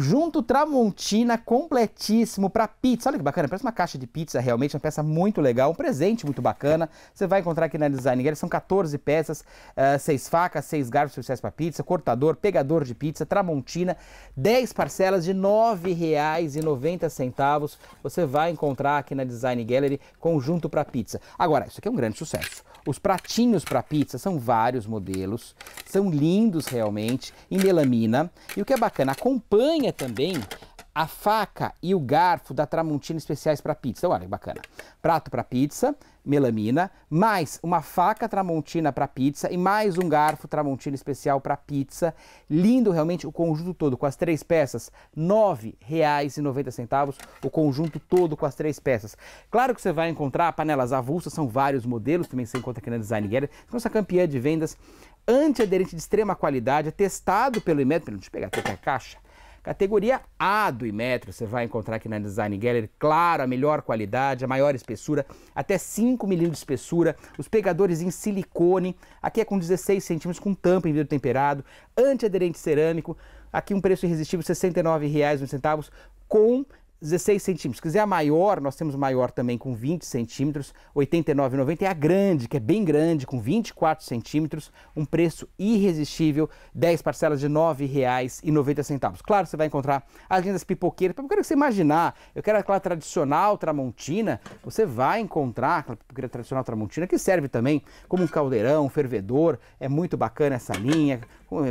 Conjunto Tramontina completíssimo para pizza. Olha que bacana, parece uma caixa de pizza realmente, uma peça muito legal, um presente muito bacana. Você vai encontrar aqui na Design Gallery, são 14 peças, uh, eh, 6 facas, 6 garfos especiais para pizza, cortador, pegador de pizza, Tramontina, 10 parcelas de R$ 9,90. Você vai encontrar aqui na Design Gallery Conjunto para pizza. Agora, isso aqui é um grande sucesso. Os pratinhos para pizza são vários modelos, são lindos realmente, em melamina. E o que é bacana, acompanha também a faca e o garfo da Tramontina especiais para pizza. Então, olha que bacana. Prato para pizza, melamina, mais uma faca Tramontina para pizza e mais um garfo Tramontina especial para pizza. Lindo realmente o conjunto todo com as três peças, R$ 9,90 o conjunto todo com as três peças. Claro que você vai encontrar panelas avulsas, são vários modelos, também você encontra aqui na Design Gallery. Nossa então, campeã de vendas antiaderente de extrema qualidade, é testado pelo IMED, deixa eu pegar aqui a caixa Categoria A do Imetro, você vai encontrar aqui na Design Gallery, claro, a melhor qualidade, a maior espessura, até 5 milímetros de espessura, os pegadores em silicone, aqui é com 16 centímetros, com tampa em vidro temperado, antiaderente cerâmico, aqui um preço irresistível, R$ 69,01, com 16 centímetros. Se quiser a maior, nós temos maior também com 20 centímetros, 89,90. É a grande, que é bem grande, com 24 centímetros, um preço irresistível, 10 parcelas de R$ 9,90. Claro, você vai encontrar as lindas pipoqueiras. Eu quero que você imaginar, eu quero aquela tradicional tramontina, você vai encontrar aquela pipoqueira tradicional tramontina, que serve também como um caldeirão, um fervedor, é muito bacana essa linha,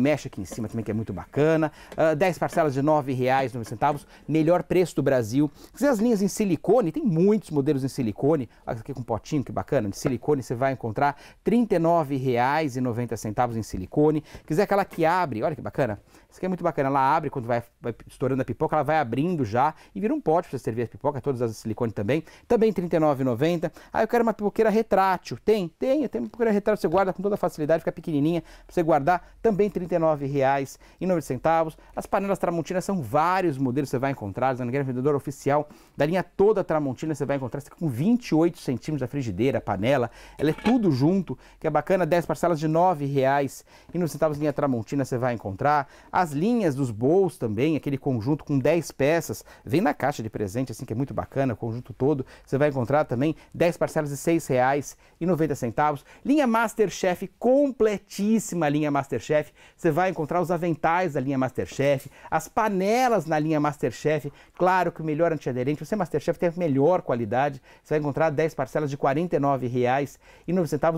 mexe aqui em cima também, que é muito bacana. Uh, ah, 10 parcelas de R$ 9,90, melhor preço do Brasil Brasil. Quiser as linhas em silicone, tem muitos modelos em silicone. Olha aqui com um potinho, que bacana, de silicone você vai encontrar R$ 39,90 em silicone. Quiser aquela que abre, olha que bacana. Isso aqui é muito bacana, ela abre quando vai, vai estourando a pipoca, ela vai abrindo já e vira um pote para você servir a pipoca, todas as de silicone também. Também R$ 39,90. Ah, eu quero uma pipoqueira retrátil. Tem? Tem, tem uma pipoqueira retrátil, você guarda com toda facilidade, fica pequenininha para você guardar. Também R$ 39,90. As panelas Tramontina são vários modelos você vai encontrar. Zangueira Vendedor oficial da linha toda Tramontina, você vai encontrar, você com 28 centímetros da frigideira, panela, ela é tudo junto, que é bacana, 10 parcelas de R$ 9,00 e nos centavos linha Tramontina você vai encontrar. As linhas dos bols também, aquele conjunto com 10 peças, vem na caixa de presente, assim que é muito bacana, o conjunto todo, você vai encontrar também 10 parcelas de R$ 6,90. Linha Masterchef, completíssima linha Masterchef, você vai encontrar os aventais da linha Masterchef, as panelas na linha Masterchef, claro, com melhor antiaderente, você Masterchef tem a melhor qualidade. Você vai encontrar 10 parcelas de R$ 49,09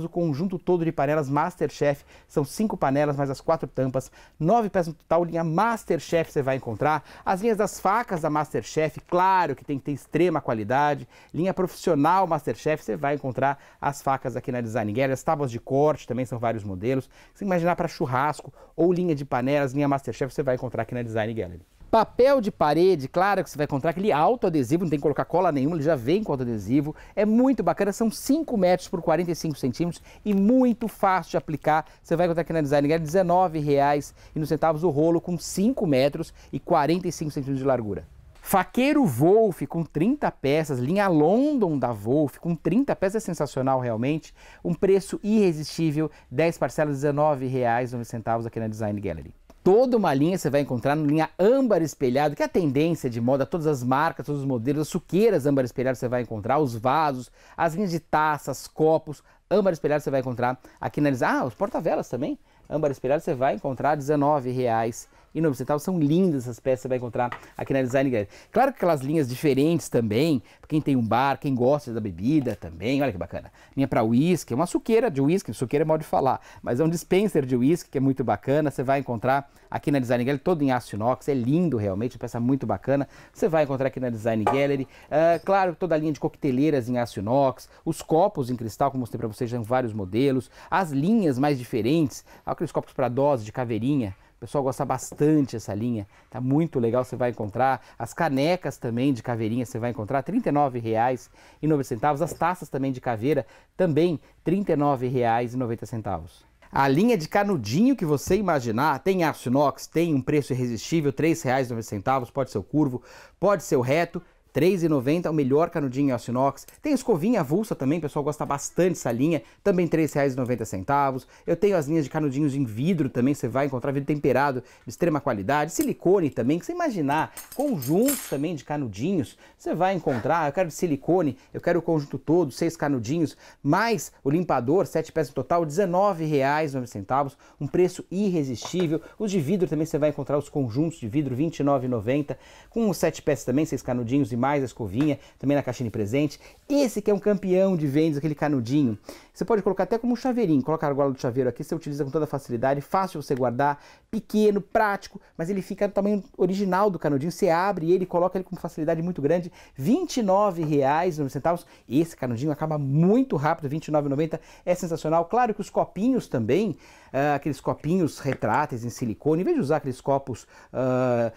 o conjunto todo de panelas Masterchef. São 5 panelas mais as 4 tampas, 9 peças no total, linha Masterchef você vai encontrar. As linhas das facas da Masterchef, claro que tem que ter extrema qualidade. Linha profissional Masterchef, você vai encontrar as facas aqui na Design Gallery, as tábuas de corte também são vários modelos. Se imaginar para churrasco ou linha de panelas, linha Masterchef, você vai encontrar aqui na Design Gallery. Papel de parede, claro que você vai encontrar aquele autoadesivo, não tem que colocar cola nenhuma, ele já vem com autoadesivo. É muito bacana, são 5 metros por 45 centímetros e muito fácil de aplicar. Você vai encontrar aqui na Design Gallery R$19,00 o rolo com 5 metros e 45 centímetros de largura. Faqueiro Wolf com 30 peças, linha London da Wolf com 30 peças é sensacional realmente, um preço irresistível, 10 parcelas R$19,09 aqui na Design Gallery toda uma linha você vai encontrar na linha âmbar espelhado, que é a tendência de moda, todas as marcas, todos os modelos, as suqueiras âmbar espelhado você vai encontrar, os vasos, as linhas de taças, copos, âmbar espelhado você vai encontrar aqui na... Ah, os porta-velas também, âmbar espelhado você vai encontrar R$19,00. R$ centavos São lindas essas peças, você vai encontrar aqui na Design Gallery. Claro que aquelas linhas diferentes também, quem tem um bar, quem gosta da bebida também, olha que bacana. Linha para uísque, é uma suqueira de uísque, suqueira é modo de falar, mas é um dispenser de uísque que é muito bacana, você vai encontrar aqui na Design Gallery, todo em aço inox, é lindo realmente, uma peça muito bacana, você vai encontrar aqui na Design Gallery. Uh, claro, toda a linha de coqueteleiras em aço inox, os copos em cristal, como mostrei para vocês, já em vários modelos, as linhas mais diferentes, aqueles copos para dose de caveirinha, o pessoal gosta bastante dessa linha, tá muito legal, você vai encontrar. As canecas também de caveirinha você vai encontrar, R$ 39,09. As taças também de caveira, também R$ 39,90. A linha de canudinho que você imaginar tem aço inox, tem um preço irresistível, R$ 3,09, pode ser o curvo, pode ser o reto. 3,90 o melhor canudinho aço é inox. Tem escovinha avulsa também, o pessoal gosta bastante dessa linha, também R$ 3,90. Eu tenho as linhas de canudinhos em vidro também, você vai encontrar vidro temperado de extrema qualidade, silicone também, que você imaginar, conjuntos também de canudinhos, você vai encontrar, eu quero de silicone, eu quero o conjunto todo, seis canudinhos, mais o limpador, sete peças no total, R$ 19,09, um preço irresistível. Os de vidro também você vai encontrar os conjuntos de vidro R$ 29,90, com sete peças também, seis canudinhos e demais a escovinha, também na caixinha de presente. Esse que é um campeão de vendas, aquele canudinho. Você pode colocar até como um chaveirinho. Coloca a argola do chaveiro aqui, você utiliza com toda facilidade, fácil você guardar, pequeno, prático, mas ele fica do tamanho original do canudinho. Você abre ele, coloca ele com facilidade muito grande. R$29,90. Esse canudinho acaba muito rápido, r$29,90 É sensacional. Claro que os copinhos também, uh, aqueles copinhos retráteis em silicone, em vez de usar aqueles copos uh,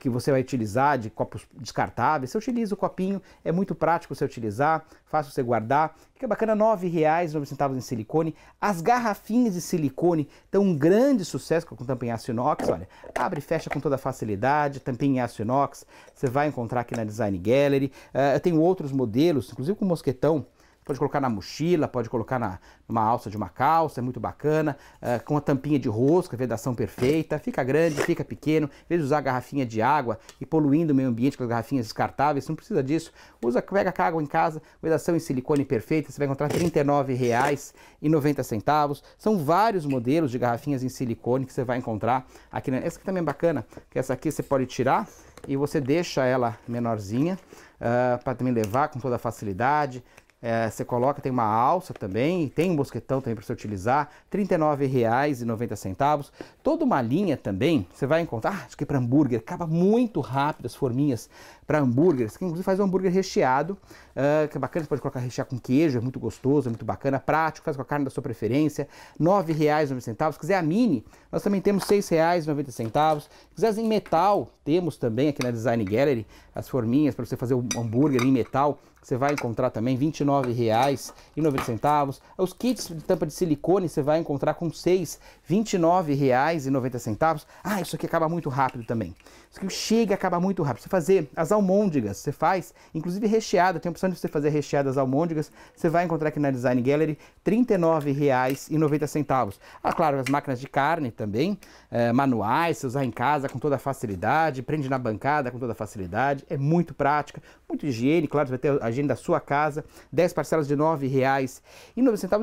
que você vai utilizar de copos descartáveis, você utiliza o copinho, é muito prático você utilizar, fácil você guardar. Fica bacana, R$ 9,09 em silicone. As garrafinhas de silicone estão um grande sucesso com tampa em aço inox, olha. Abre e fecha com toda facilidade, tampinha em aço inox. Você vai encontrar aqui na Design Gallery. Uh, eu tenho outros modelos, inclusive com mosquetão, pode colocar na mochila, pode colocar na, numa alça de uma calça, é muito bacana, uh, com a tampinha de rosca, vedação perfeita, fica grande, fica pequeno, em vez de usar garrafinha de água e poluindo o meio ambiente com as garrafinhas descartáveis, não precisa disso, usa, pega água em casa, vedação em silicone perfeita, você vai encontrar R$ 39,90, são vários modelos de garrafinhas em silicone que você vai encontrar aqui, na... essa aqui também é bacana, que essa aqui você pode tirar e você deixa ela menorzinha, Uh, ah, para também levar com toda facilidade. É, você coloca, tem uma alça também, tem um mosquetão também para você utilizar, R$ 39,90. Toda uma linha também, você vai encontrar, ah, isso aqui é para hambúrguer, acaba muito rápido as forminhas para hambúrgueres, que inclusive faz um hambúrguer recheado, ah, que é bacana, você pode colocar rechear com queijo, é muito gostoso, é muito bacana, prático, faz com a carne da sua preferência, R$ 9,90. Se quiser a mini, nós também temos R$ 6,90. Se quiser em metal, temos também aqui na Design Gallery as forminhas para você fazer o hambúrguer em metal, você vai encontrar também R$ 29,90. Os kits de tampa de silicone você vai encontrar com R$ 6,29,90. Ah, isso aqui acaba muito rápido também. Isso que chega e acaba muito rápido. Você fazer as almôndegas, você faz, inclusive recheada, tem a opção de você fazer recheadas almôndegas, você vai encontrar aqui na Design Gallery R$ 39,90. Ah, claro, as máquinas de carne também, é, manuais, você usar em casa com toda facilidade, prende na bancada com toda facilidade, é muito prática, muito higiene, claro, você vai ter a higiene da sua casa, 10 parcelas de R$ 9,90.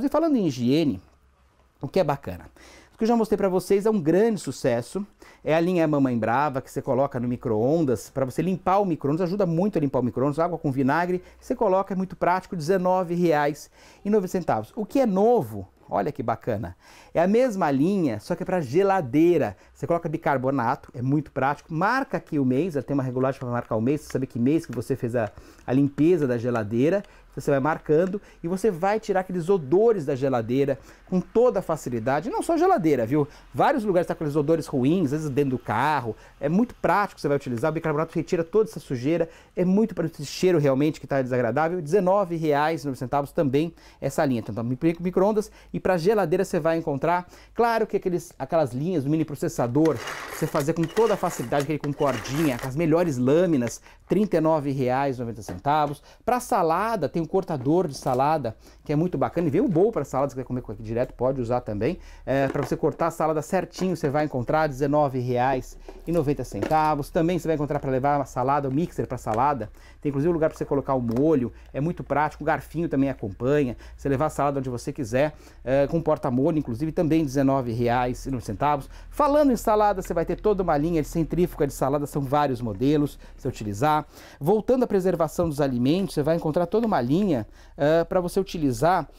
E falando em higiene, o que é bacana? que eu já mostrei para vocês é um grande sucesso. É a linha Mamãe Brava que você coloca no micro-ondas para você limpar o micro-ondas, ajuda muito a limpar o micro-ondas, água com vinagre, você coloca, é muito prático, R$19,09. O que é novo, olha que bacana, é a mesma linha, só que é para geladeira. Você coloca bicarbonato, é muito prático, marca aqui o mês, ela tem uma regulagem para marcar o mês, você sabe que mês que você fez a, a limpeza da geladeira você vai marcando e você vai tirar aqueles odores da geladeira com toda facilidade. Não só geladeira, viu? Vários lugares estão tá com aqueles odores ruins, às vezes dentro do carro. É muito prático você vai utilizar. O bicarbonato retira toda essa sujeira. É muito para esse cheiro realmente que está desagradável. R$19,09 também essa linha. Então, tá micro-ondas e para geladeira você vai encontrar. Claro que aqueles, aquelas linhas, o mini processador, você fazer com toda facilidade, aquele com cordinha, com as melhores lâminas R$ 39,90. Para salada, tem um cortador de salada, que é muito bacana. E vem um bowl para salada, se quiser comer aqui direto, pode usar também. É, para você cortar a salada certinho, você vai encontrar R$ 19,90. Também você vai encontrar para levar uma salada, um mixer para salada. Tem inclusive um lugar para você colocar o molho, é muito prático. O garfinho também acompanha. Você levar a salada onde você quiser, é, com porta-molho, inclusive, também R$ 19,90. Falando em salada, você vai ter toda uma linha de centrífuga de salada, são vários modelos, você utilizar Tá? Voltando à preservação dos alimentos, você vai encontrar toda uma linha uh, para você utilizar uh,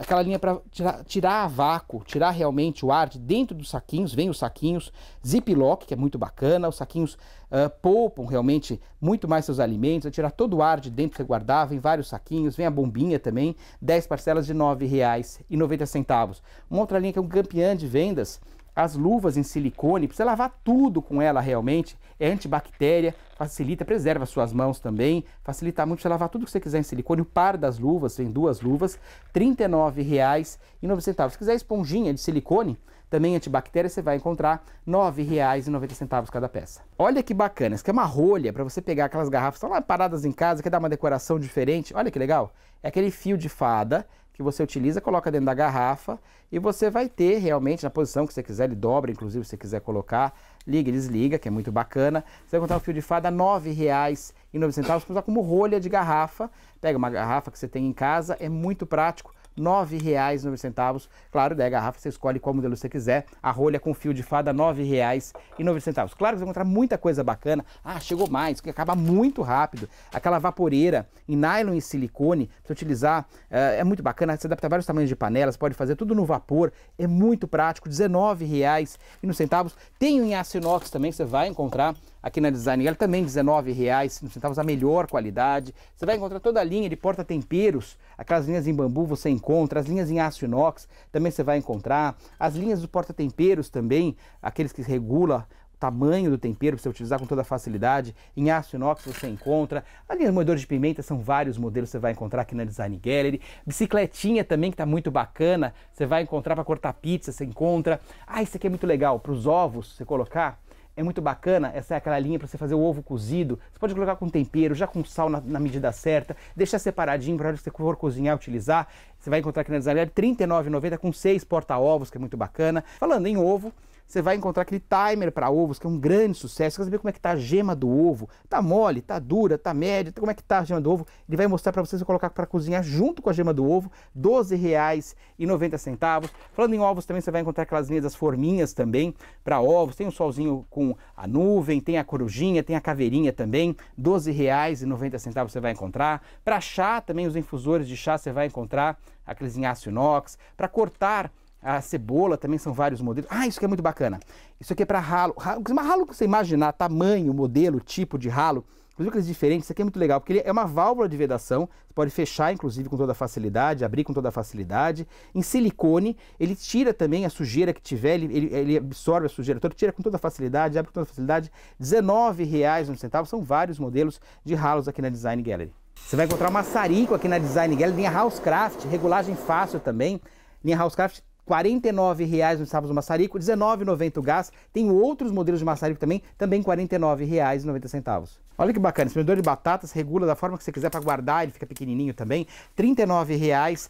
aquela linha para tirar, tirar a vácuo, tirar realmente o ar de dentro dos saquinhos. Vem os saquinhos Ziploc, que é muito bacana. Os saquinhos uh, poupam realmente muito mais seus alimentos. É tirar todo o ar de dentro que você é guardar. Vem vários saquinhos, vem a bombinha também. 10 parcelas de R$ 9,90. Uma outra linha que é um campeã de vendas as luvas em silicone, precisa lavar tudo com ela realmente. É antibactéria, facilita, preserva suas mãos também, facilita muito, precisa lavar tudo que você quiser em silicone. O par das luvas, tem duas luvas, R$ 39,09. Se quiser esponjinha de silicone, também antibactéria, você vai encontrar R$ 9,90 cada peça. Olha que bacana, isso aqui é uma rolha para você pegar aquelas garrafas, estão tá lá paradas em casa, quer dar uma decoração diferente, olha que legal. É aquele fio de fada que você utiliza, coloca dentro da garrafa e você vai ter realmente na posição que você quiser, ele dobra, inclusive se você quiser colocar, liga e desliga, que é muito bacana. Você vai encontrar um fio de fada R$ 9,09 para usar como rolha de garrafa. Pega uma garrafa que você tem em casa, é muito prático. R$ 9,09. Claro, daí a garrafa você escolhe qual modelo você quiser. A rolha com fio de fada, R$ 9,09. Claro que você vai encontrar muita coisa bacana. Ah, chegou mais, que acaba muito rápido. Aquela vaporeira em nylon e silicone, para utilizar, eh, é, muito bacana. Você adapta vários tamanhos de panelas, pode fazer tudo no vapor. É muito prático, R$ 19,09. Tem em aço inox também, você vai encontrar aqui na Design ela também R$19,00, a melhor qualidade. Você vai encontrar toda a linha de porta-temperos, aquelas linhas em bambu você encontra encontra, as linhas em aço inox também você vai encontrar, as linhas do porta-temperos também, aqueles que regula tamanho do tempero para você utilizar com toda facilidade. Em aço inox você encontra. Ali os moedores de pimenta são vários modelos que você vai encontrar aqui na Design Gallery. Bicicletinha também que está muito bacana. Você vai encontrar para cortar pizza, você encontra. Ah, isso aqui é muito legal para os ovos, você colocar é muito bacana essa é aquela linha para você fazer o ovo cozido. Você pode colocar com tempero, já com sal na, na medida certa, deixar separadinho para hora você for cozinhar utilizar. Você vai encontrar aqui na Desalhar Lab 39,90 com seis porta-ovos, que é muito bacana. Falando em ovo, você vai encontrar aquele timer para ovos, que é um grande sucesso. Você quer saber como é que está a gema do ovo? Tá mole, tá dura, tá média, como é que tá a gema do ovo? Ele vai mostrar para você se colocar para cozinhar junto com a gema do ovo, R$12,90. Falando em ovos também, você vai encontrar aquelas linhas das forminhas também para ovos. Tem o um solzinho com a nuvem, tem a corujinha, tem a caveirinha também, R$12,90 você vai encontrar. Para chá também, os infusores de chá você vai encontrar aqueles em aço inox. Para cortar a cebola também são vários modelos. Ah, isso aqui é muito bacana. Isso aqui é para ralo. Uma ralo que você imaginar, tamanho, modelo, tipo de ralo, inclusive aqueles diferentes, isso aqui é muito legal, porque ele é uma válvula de vedação, você pode fechar inclusive com toda facilidade, abrir com toda facilidade. Em silicone, ele tira também a sujeira que tiver, ele, ele, absorve a sujeira toda, tira com toda facilidade, abre com toda facilidade. R$19,01, são vários modelos de ralos aqui na Design Gallery. Você vai encontrar maçarico aqui na Design Gallery, linha Housecraft, regulagem fácil também. Linha Housecraft R$ reais no estado do maçarico, R$ 19,90 o gás. Tem outros modelos de maçarico também, também R$ 49,90. Olha que bacana, esse vendedor de batatas regula da forma que você quiser para guardar, ele fica pequenininho também. R$ 39,09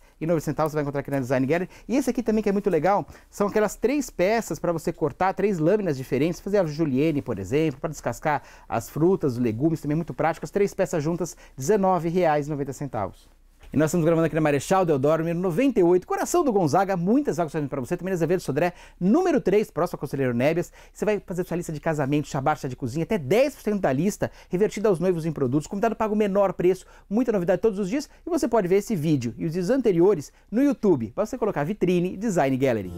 você vai encontrar aqui na Design Gallery. E esse aqui também que é muito legal, são aquelas três peças para você cortar, três lâminas diferentes, fazer a julienne, por exemplo, para descascar as frutas, os legumes, também é muito prático. As três peças juntas, R$ 19,90. E nós estamos gravando aqui na Marechal Deodoro, número 98, coração do Gonzaga. Muitas vagas para você. Também na Azevedo Sodré, número 3, próximo ao Conselheiro Nébias. Você vai fazer sua lista de casamento, chabarcha de cozinha, até 10% da lista, revertida aos noivos em produtos. O convidado paga o menor preço, muita novidade todos os dias. E você pode ver esse vídeo e os vídeos anteriores no YouTube. Basta você colocar Vitrine Design Gallery.